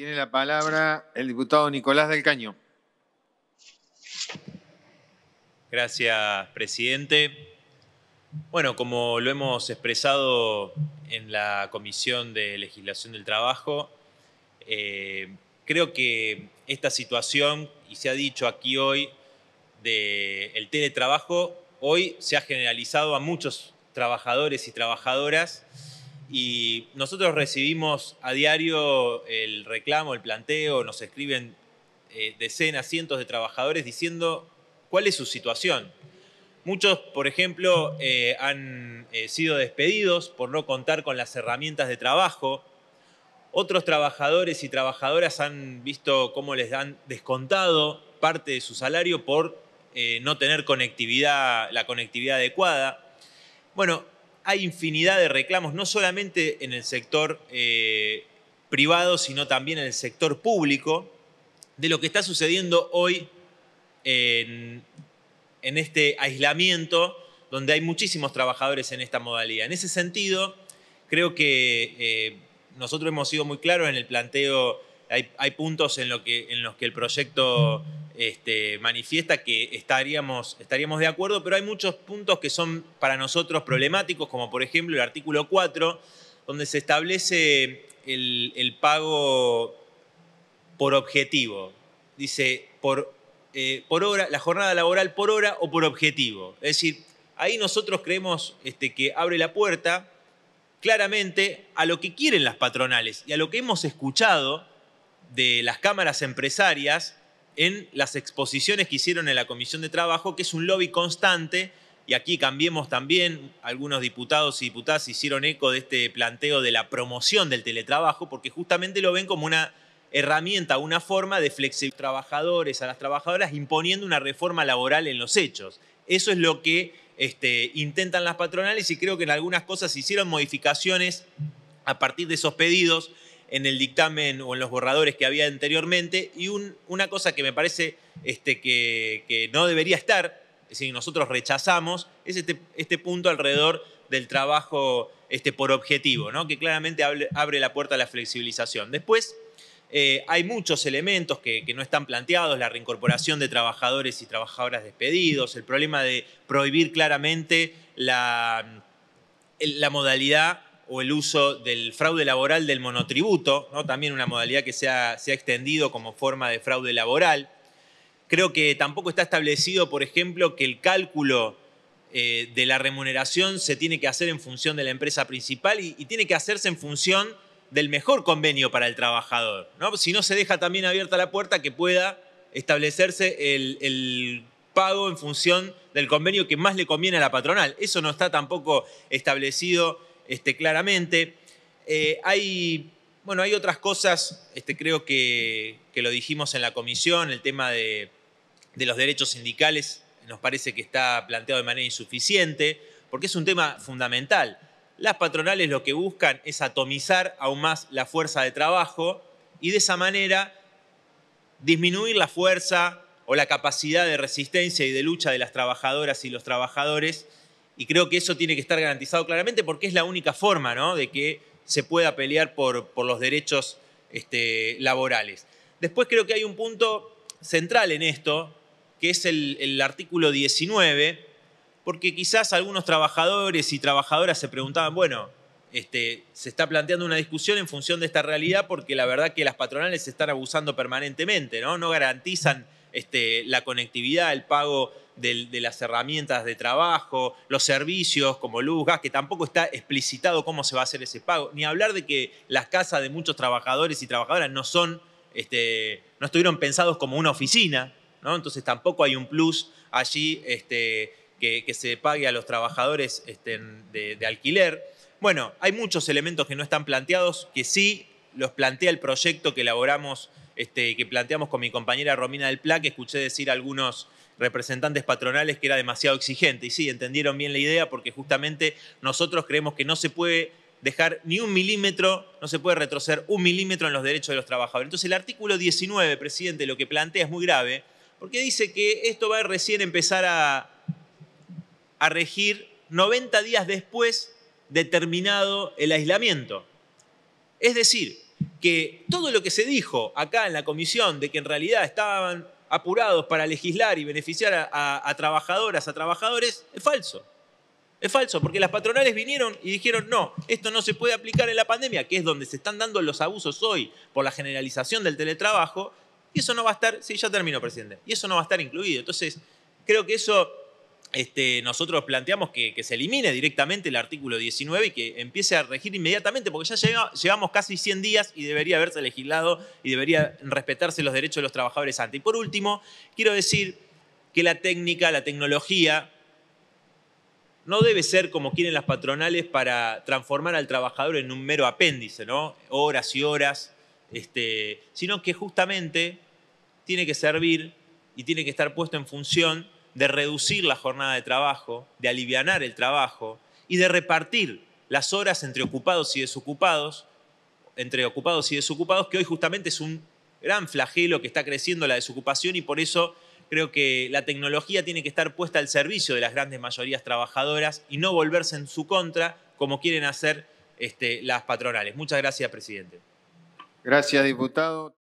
Tiene la palabra el diputado Nicolás del Caño. Gracias, presidente. Bueno, como lo hemos expresado en la Comisión de Legislación del Trabajo, eh, creo que esta situación, y se ha dicho aquí hoy, del el teletrabajo, hoy se ha generalizado a muchos trabajadores y trabajadoras y nosotros recibimos a diario el reclamo, el planteo, nos escriben eh, decenas, cientos de trabajadores diciendo cuál es su situación. Muchos, por ejemplo, eh, han eh, sido despedidos por no contar con las herramientas de trabajo. Otros trabajadores y trabajadoras han visto cómo les han descontado parte de su salario por no tener conectividad, la conectividad adecuada. Bueno, hay infinidad de reclamos, no solamente en el sector eh, privado, sino también en el sector público, de lo que está sucediendo hoy en, este aislamiento, donde hay muchísimos trabajadores en esta modalidad. En ese sentido, creo que eh, nosotros hemos sido muy claros en el planteo, hay, puntos en los que el proyecto este, manifiesta que estaríamos, estaríamos de acuerdo, pero hay muchos puntos que son para nosotros problemáticos, como por ejemplo el artículo 4, donde se establece el, pago por objetivo. Dice, por, eh, por hora, la jornada laboral por hora o por objetivo. Es decir, ahí nosotros creemos este, que abre la puerta claramente a lo que quieren las patronales y a lo que hemos escuchado de las cámaras empresarias en las exposiciones que hicieron en la Comisión de Trabajo, que es un lobby constante, y aquí cambiemos también, algunos diputados y diputadas hicieron eco de este planteo de la promoción del teletrabajo, porque justamente lo ven como una herramienta, una forma de flexibilizar a los trabajadores, a las trabajadoras, imponiendo una reforma laboral en los hechos. Eso es lo que este, intentan las patronales y creo que en algunas cosas hicieron modificaciones a partir de esos pedidos en el dictamen o en los borradores que había anteriormente. Y una cosa que me parece este, que, no debería estar, es decir, nosotros rechazamos, es este, este, punto alrededor del trabajo este, por objetivo, ¿no? que claramente abre, la puerta a la flexibilización. Después, eh, hay muchos elementos que, no están planteados, la reincorporación de trabajadores y trabajadoras despedidos, el problema de prohibir claramente la modalidad o el uso del fraude laboral del monotributo, también una modalidad que se ha, extendido como forma de fraude laboral. Creo que tampoco está establecido, por ejemplo, que el cálculo eh, de la remuneración se tiene que hacer en función de la empresa principal y, tiene que hacerse en función del mejor convenio para el trabajador. Si no, se deja también abierta la puerta que pueda establecerse el pago en función del convenio que más le conviene a la patronal. Eso no está tampoco establecido este, claramente. Eh, hay, bueno, hay otras cosas, este, creo que, lo dijimos en la comisión, el tema de los derechos sindicales nos parece que está planteado de manera insuficiente, porque es un tema fundamental. Las patronales lo que buscan es atomizar aún más la fuerza de trabajo y de esa manera disminuir la fuerza o la capacidad de resistencia y de lucha de las trabajadoras y los trabajadores y creo que eso tiene que estar garantizado claramente porque es la única forma de que se pueda pelear por, por los derechos este, laborales. Después creo que hay un punto central en esto, que es el, artículo 19, porque quizás algunos trabajadores y trabajadoras se preguntaban, bueno, este, se está planteando una discusión en función de esta realidad porque la verdad que las patronales se están abusando permanentemente, ¿no? No garantizan este, la conectividad, el pago de, las herramientas de trabajo, los servicios como luz, gas, que tampoco está explicitado cómo se va a hacer ese pago, ni hablar de que las casas de muchos trabajadores y trabajadoras no son, este, no estuvieron pensados como una oficina, ¿no? Entonces tampoco hay un plus allí este, que, se pague a los trabajadores este, de, alquiler. Bueno, hay muchos elementos que no están planteados, que sí los plantea el proyecto que elaboramos, este, que planteamos con mi compañera Romina del Pla, que escuché decir algunos representantes patronales que era demasiado exigente. Y sí, entendieron bien la idea porque justamente nosotros creemos que no se puede dejar ni un milímetro, no se puede retroceder un milímetro en los derechos de los trabajadores. Entonces el artículo 19, presidente, lo que plantea es muy grave, porque dice que esto va a recién empezar a, a regir 90 días después de terminado el aislamiento. Es decir, que todo lo que se dijo acá en la comisión de que en realidad estaban apurados para legislar y beneficiar a, trabajadoras, a trabajadores, es falso. Es falso, porque las patronales vinieron y dijeron, no, esto no se puede aplicar en la pandemia, que es donde se están dando los abusos hoy por la generalización del teletrabajo, y eso no va a estar, sí, ya termino, presidente, y eso no va a estar incluido. Entonces, creo que eso este, nosotros planteamos que, se elimine directamente el artículo 19 y que empiece a regir inmediatamente, porque ya llevamos casi 100 días y debería haberse legislado y debería respetarse los derechos de los trabajadores antes. Y por último, quiero decir que la técnica, la tecnología, no debe ser como quieren las patronales para transformar al trabajador en un mero apéndice, ¿no? Horas y horas, este, sino que justamente tiene que servir y tiene que estar puesto en función de reducir la jornada de trabajo, de alivianar el trabajo y de repartir las horas entre ocupados y desocupados, entre ocupados y desocupados, que hoy justamente es un gran flagelo que está creciendo la desocupación y por eso creo que la tecnología tiene que estar puesta al servicio de las grandes mayorías trabajadoras y no volverse en su contra como quieren hacer este, las patronales. Muchas gracias, presidente. Gracias, diputado.